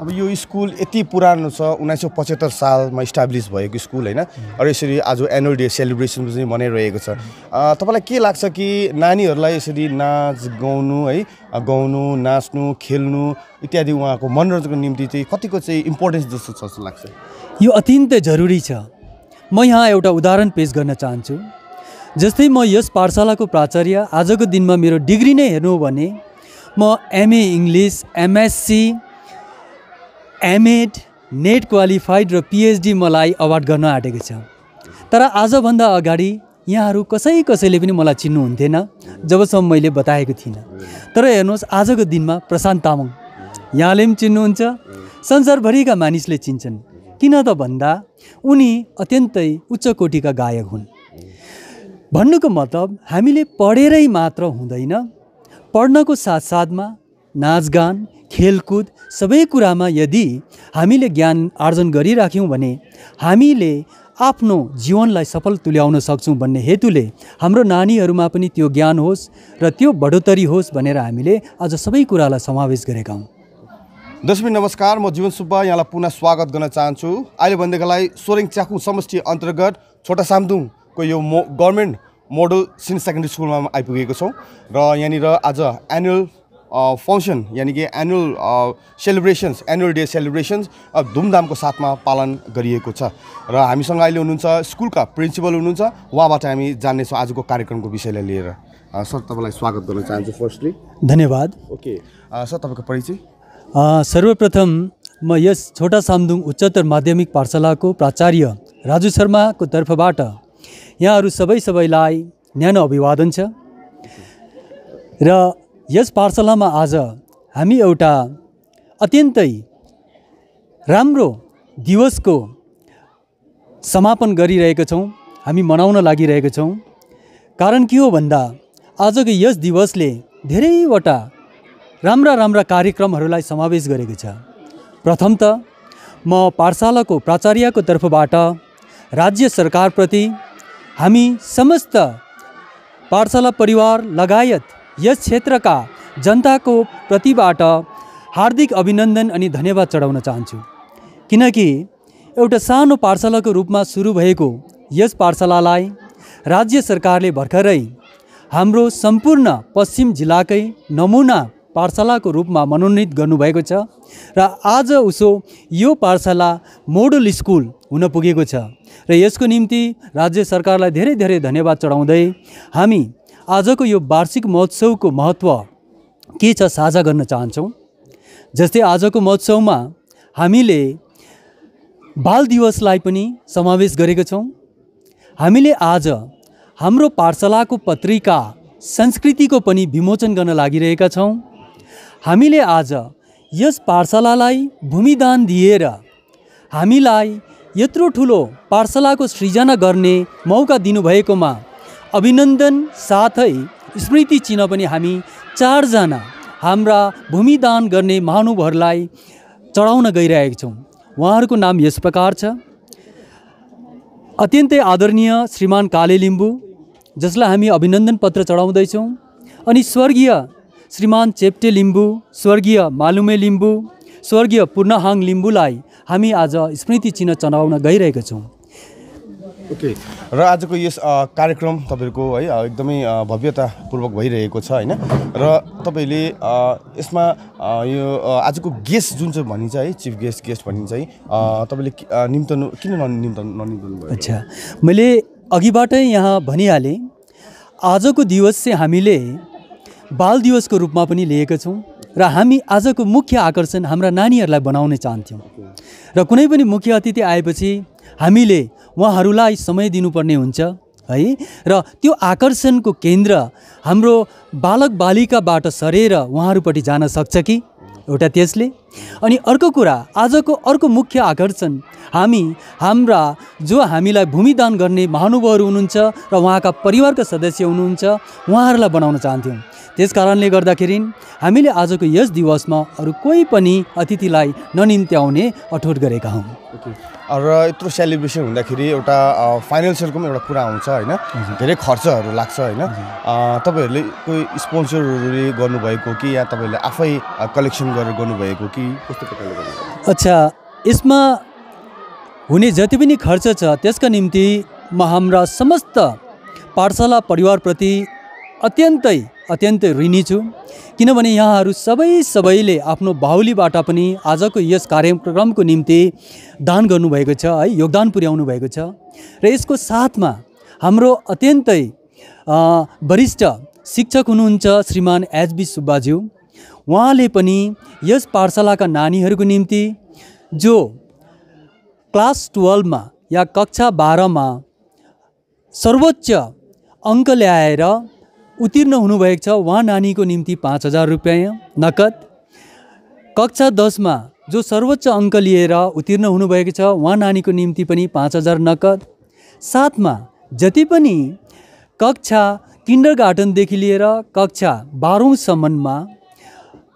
अब यो स्कुल यति पुरानो छ उन्नाइस सय पचहत्तर सालमा इस्टाब्लिस भएको स्कुल होइन र यसरी आज एनुअल डे सेलिब्रेसन पनि मनाइरहेको छ तपाईँलाई के लाग्छ कि नानीहरूलाई यसरी नाच गाउनु है गाउनु नाच्नु खेल्नु इत्यादि उहाँको मनोरञ्जनको निम्ति चाहिँ कतिको चाहिँ इम्पोर्टेन्स जस्तो छ जस्तो लाग्छ यो अत्यन्तै जरुरी छ म यहाँ एउटा उदाहरण पेस गर्न चाहन्छु जस्तै म यस पाठशालाको प्राचार्य आजको दिनमा मेरो डिग्री नै हेर्नु हो भने म MA English MSc MEd NET qualified र पिएचडी मलाई अवार्ड गर्न आँटेको छ तर आजभन्दा अगाडि यहाँहरू कसै कसैले पनि मलाई चिन्नुहुन्थेन जबसम्म मैले बताएको थिइनँ तर हेर्नुहोस् आजको दिनमा प्रशान्त तामाङ यहाँले पनि चिन्नुहुन्छ संसारभरिका मानिसले चिन्छन् किन त भन्दा उनी अत्यन्तै उच्च कोटिका गायक हुन् भन्नुको मतलब हामीले पढेरै मात्र हुँदैन पढ्नको साथसाथमा नाचगान खेलकुद सबै कुरामा यदि हामीले ज्ञान आर्जन गरिराख्यौँ भने हामीले आफ्नो जीवनलाई सफल तुल्याउन सक्छौँ भन्ने हेतुले हाम्रो नानीहरूमा पनि त्यो ज्ञान होस् र त्यो बढोत्तरी होस् भनेर हामीले आज सबै कुरालाई समावेश गरेका हौँ दशमी नमस्कार म जीवन सुब्बा यहाँलाई पुनः स्वागत गर्न चाहन्छु अहिले भनेदेखिलाई सोरेङ च्याखु समष्टि अन्तर्गत छोटा साम्दुङको यो मो गभर्मेन्ट मोडल सिनियर सेकेन्डरी स्कुलमा आइपुगेको छौँ र यहाँनिर आज एनुअल फङ्सन यानि कि annual celebrations annual day celebrations धुमधामको साथमा पालन गरिएको छ र हामीसँग अहिले हुनुहुन्छ स्कुलका प्रिन्सिपल हुनुहुन्छ उहाँबाट हामी जान्नेछौँ आजको कार्यक्रमको विषयलाई लिएर सर तपाईँलाई स्वागत गर्न चाहन्छु फर्स्टली धन्यवाद ओके सर तपाईँको परिचय सर्वप्रथम म यस छोटा सामदुङ उच्चतर माध्यमिक पाठशालाको प्राचार्य राजु शर्माको तर्फबाट यहाँहरू सबै सबैलाई न्यानो अभिवादन छ र यस पाठशालामा आज हामी एउटा अत्यन्तै राम्रो दिवसको समापन गरिरहेका छौँ हामी मनाउन लागिरहेका छौँ कारण के हो भन्दा आजको यस दिवसले धेरैवटा राम्रा राम्रा कार्यक्रमहरूलाई समावेश गरेको छ प्रथम त म पाठशालाको प्राचार्यको तर्फबाट राज्य सरकारप्रति हामी समस्त पाठशाला परिवार लगायत यस क्षेत्रका जनताको प्रतिबाट हार्दिक अभिनन्दन अनि धन्यवाद चढाउन चाहन्छु किनकि एउटा सानो पाठशालाको रूपमा सुरु भएको यस पाठशालालाई राज्य सरकारले भर्खरै हाम्रो सम्पूर्ण पश्चिम जिल्लाकै नमुना पाठशालाको रूपमा मनोनित गर्नुभएको छ र आज उसो यो पाठशाला मोडल स्कुल हुन पुगेको छ र यसको निम्ति राज्य सरकारलाई धेरै धेरै धन्यवाद चढाउँदै हामी आजको यो वार्षिक महोत्सवको महत्त्व के छ साझा गर्न चाहन्छौँ जस्तै आजको महोत्सवमा हामीले बाल दिवसलाई पनि समावेश गरेको छौँ हामीले आज हाम्रो पाठशालाको पत्रिका संस्कृतिको पनि विमोचन गर्न लागिरहेका छौँ हामीले आज यस पाठशालालाई भूमिदान दिएर हामीलाई यत्रो ठुलो पाठशालाको सृजना गर्ने मौका दिनुभएकोमा अभिनन्दन साथै स्मृति चिन्ह पनि हामी चारजना हाम्रा भूमिदान गर्ने महानुभावहरूलाई चढाउन गइरहेका छौँ उहाँहरूको नाम यस प्रकार छ अत्यन्तै आदरणीय श्रीमान काले लिम्बू जसलाई हामी अभिनन्दन पत्र चढाउँदैछौँ अनि स्वर्गीय श्रीमान चेप्टे लिम्बू स्वर्गीय मालुमे लिम्बू स्वर्गीय पूर्णहाङ लिम्बूलाई हामी आज स्मृति चिन्ह चढाउन गइरहेका छौँ ओके र आजको यस कार्यक्रम तपाईँहरूको है एकदमै भव्यतापूर्वक भइरहेको छ होइन र तपाईँले यसमा यो आजको गेस्ट जुन चाहिँ भनिन्छ है चिफ गेस्ट गेस्ट भनिन्छ है तपाईँले निम्तनु किन ननिम्तनु ननिम्तनु भयो अच्छा मैले अघिबाटै यहाँ भनिहालेँ आजको दिवस चाहिँ हामीले बाल दिवसको रूपमा पनि लिएका छौँ र हामी आजको मुख्य आकर्षण हाम्रा नानीहरूलाई बनाउन चाहन्थ्यौँ र कुनै पनि मुख्य अतिथि आएपछि हामीले उहाँहरूलाई समय दिनुपर्ने हुन्छ है र त्यो आकर्षणको केन्द्र हाम्रो बालक बालिकाबाट सरेर उहाँहरूपट्टि जान सक्छ कि एउटा त्यसले अनि अर्को कुरा आजको अर्को मुख्य आकर्षण हामी हाम्रा जो हामीलाई भूमिदान गर्ने महानुभावहरू हुनुहुन्छ र उहाँका परिवारका सदस्य हुनुहुन्छ उहाँहरूलाई बनाउन चाहन्थ्यौँ त्यस कारणले गर्दाखेरि हामीले आजको यस दिवसमा अरू कोही पनि अतिथिलाई ननिन्त्याउने अठोट गरेका हौँ र यत्रो सेलिब्रेसन हुँदाखेरि एउटा फाइनेन्सियलको पनि एउटा कुरा आउँछ होइन धेरै खर्चहरू लाग्छ होइन तपाईँहरूले कोही स्पोन्सरहरूले गर्नुभएको कि या तपाईँहरूले आफै कलेक्सन गरेर गर्नुभएको कि कि कस्तो प्रकारले गर्नु अच्छा यसमा हुने जति पनि खर्च छ त्यसका निम्ति म हाम्रा समस्त पाठशाला परिवारप्रति अत्यन्तै अत्यन्तै ऋणी छु किनभने यहाँहरू सबै सबैले आफ्नो बाहुलीबाट पनि आजको यस कार्यक्रमको निम्ति दान गर्नुभएको छ है योगदान पुर्याउनु भएको छ र यसको साथमा हाम्रो अत्यन्तै वरिष्ठ शिक्षक हुनुहुन्छ श्रीमान एचबी सुब्बाज्यू उहाँले पनि यस पाठशालाका नानीहरूको निम्ति जो क्लास टुवेल्भमा या कक्षा बाह्रमा सर्वोच्च अङ्क ल्याएर उत्तीर्ण हुनुभएको छ उहाँ नानीको निम्ति पाँच हजार रुपियाँ नगद कक्षा दसमा जो सर्वोच्च अङ्क लिएर उत्तीर्ण हुनुभएको छ उहाँ नानीको निम्ति पनि पाँच हजार नगद साथमा जति पनि कक्षा किन्डर गार्डनदेखि लिएर कक्षा बाह्रौँसम्ममा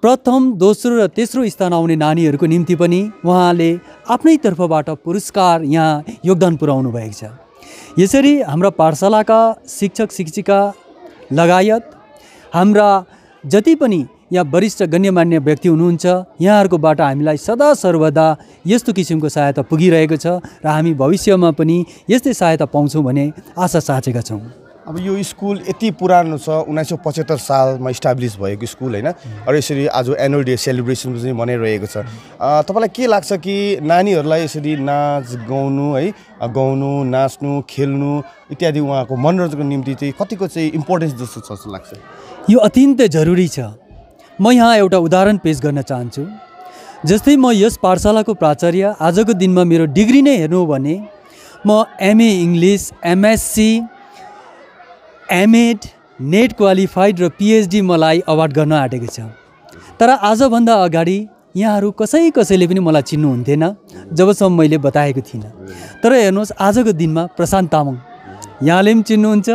प्रथम दोस्रो र तेस्रो स्थान आउने नानीहरूको निम्ति पनि उहाँले आफ्नै तर्फबाट पुरस्कार यहाँ योगदान पुर्याउनु भएको छ यसरी हाम्रा पाठशालाका शिक्षक शिक्षिका लगायत हाम्रा जति पनि यहाँ वरिष्ठ गण्यमान्य व्यक्ति हुनुहुन्छ यहाँहरूकोबाट हामीलाई सदा सर्वदा यस्तो किसिमको सहायता पुगिरहेको छ र हामी भविष्यमा पनि यस्तै सहायता पाउँछौँ भने आशा साँचेका छौँ अब यो स्कुल यति पुरानो छ उन्नाइस सय पचहत्तर सालमा इस्टाब्लिस भएको स्कुल होइन र यसरी आज एनुअल डे सेलिब्रेसन पनि मनाइरहेको छ तपाईँलाई के लाग्छ कि नानीहरूलाई यसरी नाच गाउनु है गाउनु नाच्नु खेल्नु इत्यादि उहाँको मनोरञ्जनको निम्ति चाहिँ कतिको चाहिँ इम्पोर्टेन्स जस्तो छ जस्तो लाग्छ यो अत्यन्तै जरुरी छ म यहाँ एउटा उदाहरण पेस गर्न चाहन्छु जस्तै म यस पाठशालाको प्राचार्य आजको दिनमा मेरो डिग्री नै हेर्नु हो भने म MA English MSc MEd NET qualified र पिएचडी मलाई अवार्ड गर्न आँटेको छ तर आजभन्दा अगाडि यहाँहरू कसै कसैले पनि मलाई चिन्नुहुन्थेन जबसम्म मैले बताएको थिइनँ तर हेर्नुहोस् आजको दिनमा प्रशान्त तामाङ यहाँले पनि चिन्नुहुन्छ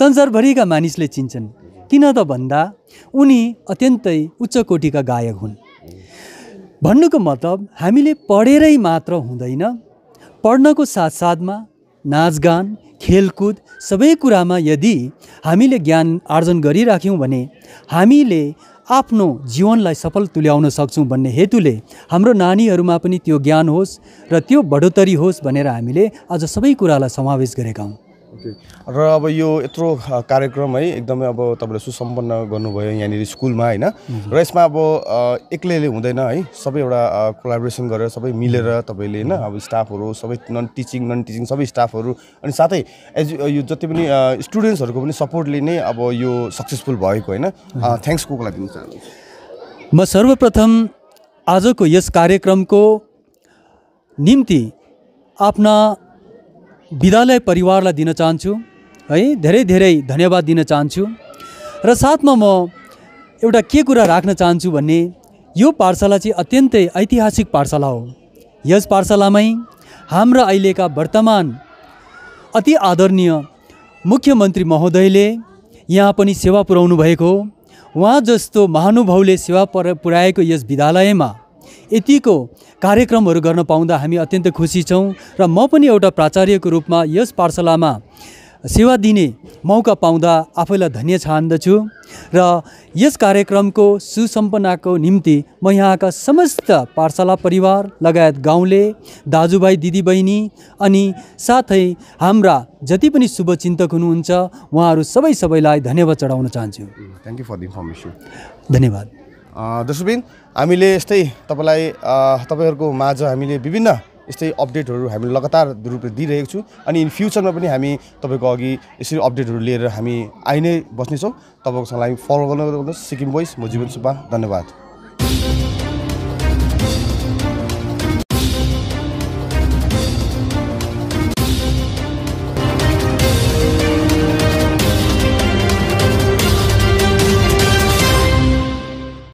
संसारभरिका मानिसले चिन्छन् किन त भन्दा उनी अत्यन्तै उच्च कोटिका गायक हुन् भन्नुको मतलब हामीले पढेरै मात्र हुँदैन पढ्नको साथसाथमा नाचगान खेलकुद सबै कुरामा यदि हामीले ज्ञान आर्जन गरिराख्यौँ भने हामीले आफ्नो जीवनलाई सफल तुल्याउन सक्छौँ भन्ने हेतुले हाम्रो नानीहरूमा पनि त्यो ज्ञान होस् र त्यो बढोत्तरी होस् भनेर हामीले आज सबै कुरालाई समावेश गरेका हौँ र अब यो यत्रो कार्यक्रम है एकदमै अब तपाईँले सुसम्पन्न गर्नुभयो यहाँनिर स्कुलमा होइन र यसमा अब एक्लैले हुँदैन है सबै एउटा कोलाबोरेसन गरेर सबै मिलेर तपाईँले होइन अब स्टाफहरू सबै नन टिचिङ नन टिचिङ सबै स्टाफहरू अनि साथै एज यो जति पनि स्टुडेन्ट्सहरूको पनि सपोर्टले नै अब यो सक्सेसफुल भएको होइन थ्याङ्क्स को लागि दिन चाहन्छु म सर्वप्रथम आजको यस कार्यक्रमको निम्ति आफ्ना विद्यालय परिवारलाई दिन चाहन्छु है धेरै धेरै धन्यवाद दिन चाहन्छु र साथमा म एउटा के कुरा राख्न चाहन्छु भन्ने यो पाठशाला चाहिँ अत्यन्तै ऐतिहासिक पाठशाला हो यस पाठशालामै हाम्रा अहिलेका वर्तमान अति आदरणीय मुख्यमन्त्री महोदयले यहाँ पनि सेवा पुर्याउनु भएको हो उहाँ जस्तो महानुभावले सेवा पुर्याएको यस विद्यालयमा यतिको कार्यक्रमहरू गर्न पाउँदा हामी अत्यन्त खुसी छौँ र म पनि एउटा प्राचार्यको रूपमा यस पाठशालामा सेवा दिने मौका पाउँदा आफैलाई धन्य छान्दछु र यस कार्यक्रमको सुसम्पन्नाको निम्ति म यहाँका समस्त पाठशाला परिवार लगायत गाउँले दाजुभाइ दिदीबहिनी अनि साथै हाम्रा जति पनि शुभचिन्तक हुनुहुन्छ उहाँहरू सबै सबैलाई धन्यवाद चढाउन चाहन्छु थ्याङ्क यू फर इन्फर्मेसन धन्यवाद दसुबिन हामीले यस्तै तपाईँलाई तपाईँहरूको माझ हामीले विभिन्न यस्तै अपडेटहरू हामी लगातार रूपले दिइरहेको छु अनि इन फ्युचरमा पनि हामी तपाईँको अघि यसरी अपडेटहरू लिएर हामी आइ नै बस्नेछौँ तपाईँको हामी फलो गर्नुहोस् सिक्किम बोइस म जीवन सुब्बा धन्यवाद